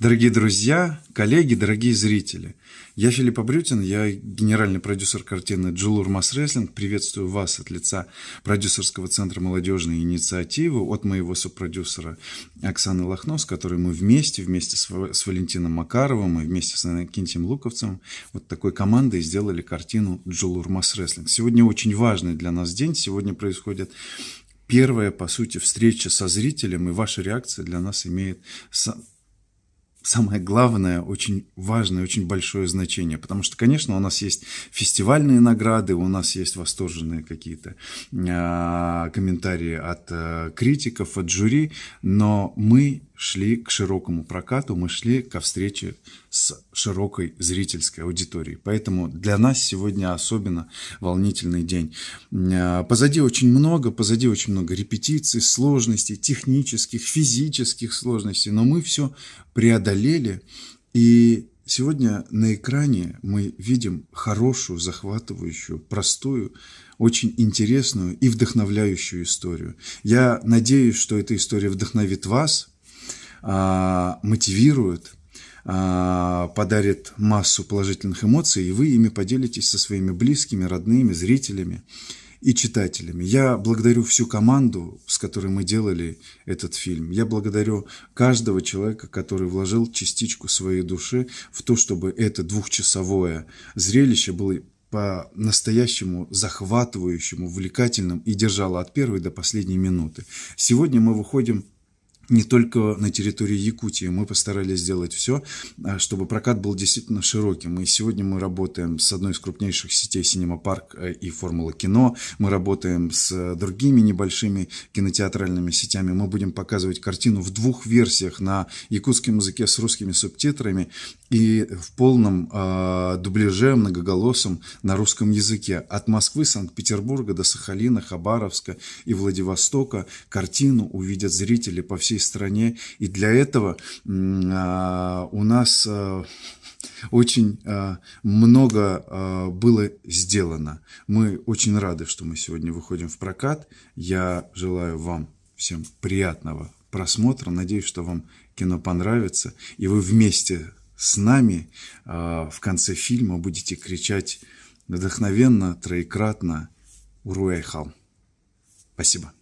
Дорогие друзья, коллеги, дорогие зрители, я Филипп Абрютин, я генеральный продюсер картины «Джулур Масс Рестлинг». Приветствую вас от лица продюсерского центра молодежной инициативы, от моего сопродюсера Оксаны Лохно, с которой мы вместе, вместе с, с Валентином Макаровым и вместе с Кинтием Луковцем, вот такой командой сделали картину «Джулур Масс Рестлинг». Сегодня очень важный для нас день, сегодня происходит первая, по сути, встреча со зрителем, и ваша реакция для нас имеет самое главное, очень важное, очень большое значение. Потому что, конечно, у нас есть фестивальные награды, у нас есть восторженные какие-то а, комментарии от э, критиков, от жюри, но мы шли к широкому прокату, мы шли ко встрече с широкой зрительской аудиторией. Поэтому для нас сегодня особенно волнительный день. Э, позади очень много, позади очень много репетиций, сложностей, технических, физических сложностей, но мы все преодолели. И сегодня на экране мы видим хорошую, захватывающую, простую, очень интересную и вдохновляющую историю. Я надеюсь, что эта история вдохновит вас, а, мотивирует, а, подарит массу положительных эмоций, и вы ими поделитесь со своими близкими, родными, зрителями и читателями. Я благодарю всю команду, с которой мы делали этот фильм. Я благодарю каждого человека, который вложил частичку своей души в то, чтобы это двухчасовое зрелище было по-настоящему захватывающим, увлекательным и держало от первой до последней минуты. Сегодня мы выходим не только на территории Якутии. Мы постарались сделать все, а, чтобы прокат был действительно широким. И сегодня мы работаем с одной из крупнейших сетей Cinema Парк и Формула Кино. Мы работаем с другими небольшими кинотеатральными сетями. Мы будем показывать картину в двух версиях на якутском языке с русскими субтитрами и в полном э, дубляже многоголосом на русском языке. От Москвы, Санкт-Петербурга до Сахалина, Хабаровска и Владивостока картину увидят зрители по всей всей стране. И для этого а, у нас а, очень а, много было сделано. Мы очень рады, что мы сегодня выходим в прокат. Я желаю вам всем приятного просмотра. Надеюсь, что вам кино понравится. И вы вместе с нами в конце фильма будете кричать вдохновенно, троекратно «Уруэйхал». Спасибо.